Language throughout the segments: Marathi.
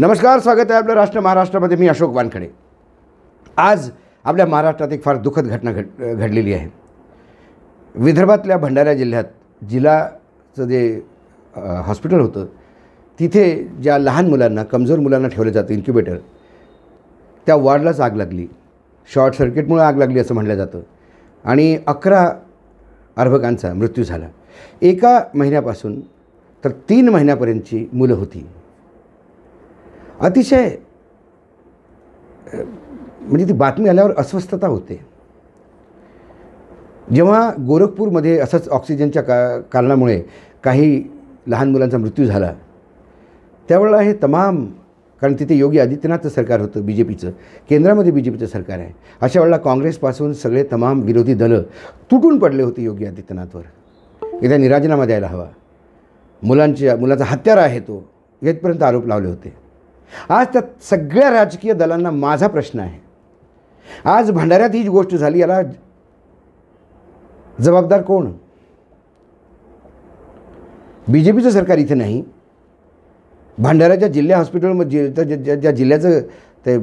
नमस्कार स्वागत आहे आपलं राष्ट्र महाराष्ट्रामध्ये मी अशोक वानखडे आज आपल्या महाराष्ट्रात एक फार दुःखद घटना घड घडलेली आहे विदर्भातल्या भंडारा जिल्ह्यात जिल्हाचं जे हॉस्पिटल होतं तिथे ज्या लहान मुलांना कमजोर मुलांना ठेवलं जातं इन्क्युबेटर त्या वॉर्डलाच आग लागली शॉर्ट सर्किटमुळे आग लागली असं म्हटलं जातं आणि अकरा अर्भकांचा मृत्यू झाला एका महिन्यापासून तर तीन महिन्यापर्यंतची मुलं होती अतिशय म्हणजे ती बातमी आल्यावर अस्वस्थता होते जेव्हा गोरखपूरमध्ये असंच ऑक्सिजनच्या का कारणामुळे काही लहान मुलांचा मृत्यू झाला त्यावेळेला हे तमाम कारण तिथे योगी आदित्यनाथचं सरकार होतं बी जे पीचं केंद्रामध्ये बी जे पीचं सरकार आहे अशा वेळेला काँग्रेसपासून सगळे तमाम विरोधी दलं तुटून पडले होते योगी आदित्यनाथवर एकदा निराजीनामा द्यायला हवा मुलांच्या मुलाचा हत्यारा आहे तो येथपर्यंत आरोप लावले होते आज त्या सगळ्या राजकीय दलांना माझा प्रश्न आहे आज भंडाऱ्यात ही गोष्ट झाली याला जबाबदार कोण बी जे पीचं सरकार इथे नाही भंडाऱ्याच्या जिल्हा हॉस्पिटलमध्ये ज्या ज्या जिल्ह्याचं ते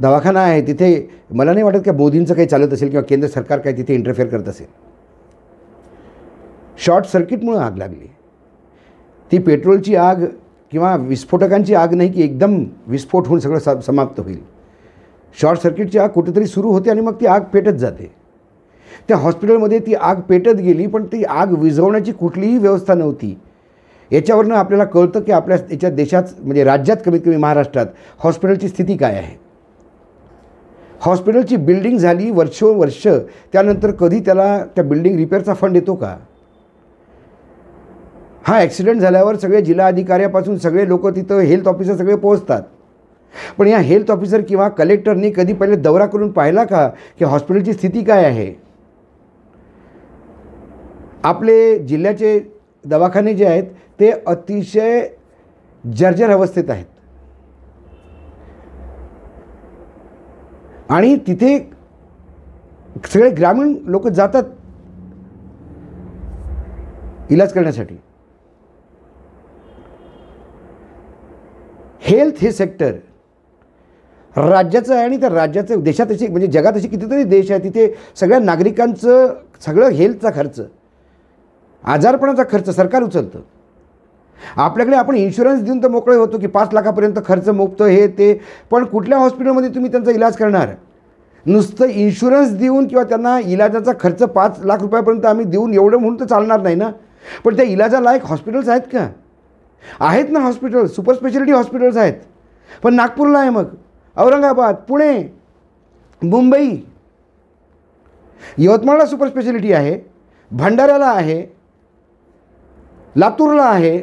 दवाखाना आहे तिथे मला नाही वाटत की मोदींचं काही चालत असेल किंवा केंद्र सरकार काही तिथे इंटरफेअर करत असेल शॉर्ट सर्किटमुळं आग लागली ती पेट्रोलची आग किंवा विस्फोटकांची आग नाही की एकदम विस्फोट होऊन सगळं समाप्त होईल शॉर्ट सर्किटची आग कुठेतरी सुरू होते आणि मग ती आग पेटत जाते त्या हॉस्पिटलमध्ये ती आग पेटत गेली पण ती आग विझवण्याची कुठलीही व्यवस्था नव्हती याच्यावरनं आपल्याला कळतं की आपल्या याच्या देशात म्हणजे राज्यात कमीत कमी महाराष्ट्रात हॉस्पिटलची स्थिती काय आहे हॉस्पिटलची बिल्डिंग झाली वर्षोवर्ष त्यानंतर कधी त्याला त्या बिल्डिंग रिपेअरचा फंड येतो का हा ॲक्सिडेंट झाल्यावर सगळे जिल्हा अधिकाऱ्यापासून सगळे लोक तिथं हेल्थ ऑफिसर सगळे पोहोचतात पण या हेल्थ ऑफिसर किंवा कलेक्टरनी कधी पहिले दौरा करून पाहिला का की हॉस्पिटलची स्थिती काय आहे आपले जिल्ह्याचे दवाखाने जे आहेत ते अतिशय जर्जर अवस्थेत आहेत आणि तिथे सगळे ग्रामीण लोक जातात इलाज करण्यासाठी हेल्थ हे सेक्टर राज्याचं आहे आणि त्या राज्याचं देशात म्हणजे जगात असे कितीतरी देश आहे तिथे सगळ्या नागरिकांचं सगळं हेल्थचा खर्च आजारपणाचा खर्च सरकार उचलतं आपल्याकडे आपण इन्शुरन्स देऊन तर मोकळे होतो की पाच लाखापर्यंत खर्च मोफत हे ते पण कुठल्या हॉस्पिटलमध्ये तुम्ही त्यांचा इलाज करणार नुसतं इन्शुरन्स देऊन किंवा त्यांना इलाजाचा खर्च पाच लाख रुपयापर्यंत आम्ही देऊन एवढं म्हणून तर चालणार नाही ना पण त्या इलाजालायक हॉस्पिटल्स आहेत का आहेत ना हॉस्पिटल सुपर स्पेशालिटी हॉस्पिटल्स आहेत पण नागपूरला आहे मग औरंगाबाद पुणे मुंबई यवतमाळला सुपर स्पेशालिटी आहे भंडाऱ्याला आहे लातूरला आहे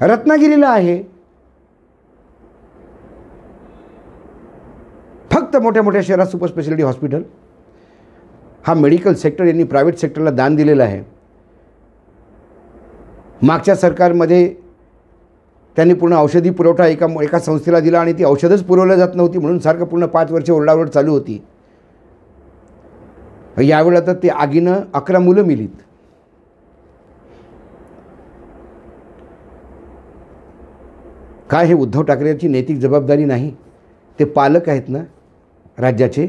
रत्नागिरीला आहे फक्त मोठ्या मोठ्या शहरात सुपर स्पेशालिटी हॉस्पिटल हा मेडिकल सेक्टर यांनी प्रायव्हेट सेक्टरला दान दिलेलं आहे मागच्या सरकारमध्ये त्यांनी पूर्ण औषधी पुरवठा एका एका संस्थेला दिला आणि ती औषधच पुरवल्या जात नव्हती म्हणून सारखं पूर्ण पाच वर्ष ओरडावर चालू होती यावेळेला तर ते आगीनं अकरा मुलं मिलीत काय हे उद्धव ठाकरेची नैतिक जबाबदारी नाही ते पालक आहेत ना राज्याचे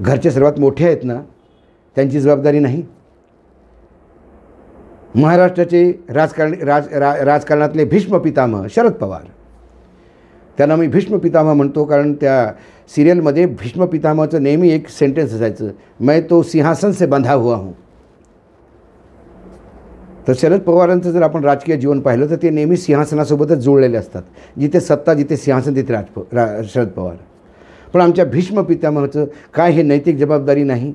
घरचे सर्वात मोठे आहेत ना त्यांची जबाबदारी नाही महाराष्ट्राचे राजकारण राज रा राजकारणातले भीष्म पितामह शरद पवार त्यांना मी भीष्म पितामह म्हणतो कारण त्या सिरियलमध्ये भीष्म पितामहचं नेहमी एक सेंटेन्स असायचं मै तो सिंहासन से बांधा हुआ हूं तर शरद पवारांचं जर आपण राजकीय जीवन पाहिलं तर ते नेहमी सिंहासनासोबतच जुळलेले असतात जिथे सत्ता जिथे सिंहासन तिथे राजप रा शरद पवार पण आमच्या भीष्म पितामहचं काय हे नैतिक जबाबदारी नाही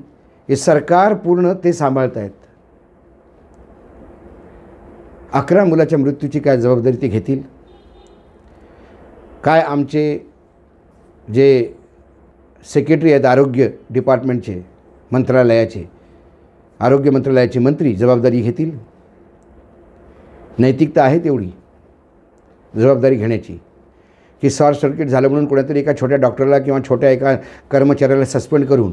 हे सरकार पूर्ण ते सांभाळत आहेत अकरा मुलाच्या मृत्यूची काय जबाबदारी ते घेतील काय आमचे जे सेक्रेटरी आहेत आरोग्य डिपार्टमेंटचे मंत्रालयाचे आरोग्य मंत्रालयाचे मंत्री जबाबदारी घेतील नैतिकता आहे तेवढी जबाबदारी घेण्याची की शॉर्ट सर्किट झालं म्हणून कोणीतरी एका छोट्या डॉक्टरला किंवा छोट्या एका कर्मचाऱ्याला सस्पेंड करून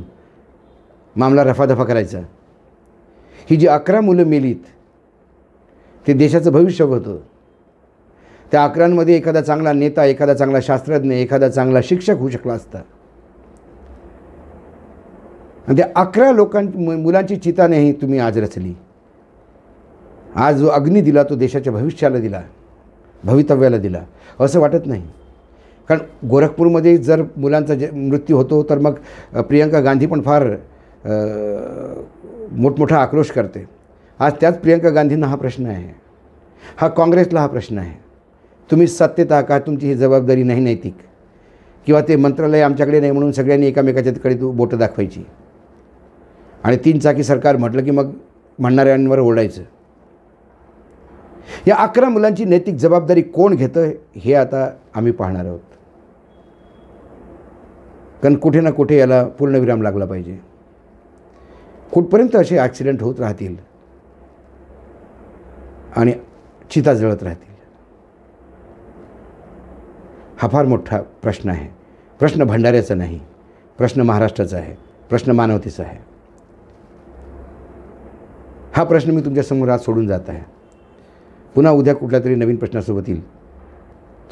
मामला रफादफा करायचा ही जी अकरा मुलं मेलीत ते देशाचं भविष्य होतं त्या अकरांमध्ये एखादा चांगला नेता एखादा चांगला शास्त्रज्ञ एखादा चांगला शिक्षक होऊ शकला असता आणि त्या अकरा लोकां मुलांची चिता नाही तुम्ही आज रचली आज जो अग्नी दिला तो देशाच्या भविष्याला दिला भवितव्याला दिला असं वाटत नाही कारण गोरखपूरमध्ये जर मुलांचा मृत्यू होतो तर मग प्रियंका गांधी पण फार मोठमोठा आक्रोश करते आज त्याच प्रियंका गांधींना हा प्रश्न आहे हा काँग्रेसला हा प्रश्न आहे तुम्ही सत्तेत का तुमची ही जबाबदारी नाही नैतिक किंवा ते मंत्रालय आमच्याकडे नाही म्हणून सगळ्यांनी एकामेकाच्याकडे तू बोटं दाखवायची आणि तीन चाकी सरकार म्हटलं की मग म्हणणाऱ्यांवर ओढायचं या अकरा मुलांची नैतिक जबाबदारी कोण घेतं हे आता आम्ही पाहणार आहोत कारण कुठे ना कुठे याला पूर्णविराम लागला पाहिजे कुठपर्यंत असे ॲक्सिडेंट होत राहतील आणि चिता जळत राहतील हा फार मोठा प्रश्न आहे प्रश्न भंडाऱ्याचा नाही प्रश्न महाराष्ट्राचा आहे प्रश्न मानवतेचा आहे हा प्रश्न मी तुमच्यासमोर आज सोडून जात आहे पुन्हा उद्या कुठल्या तरी नवीन प्रश्नासोबत येईल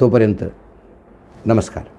तोपर्यंत नमस्कार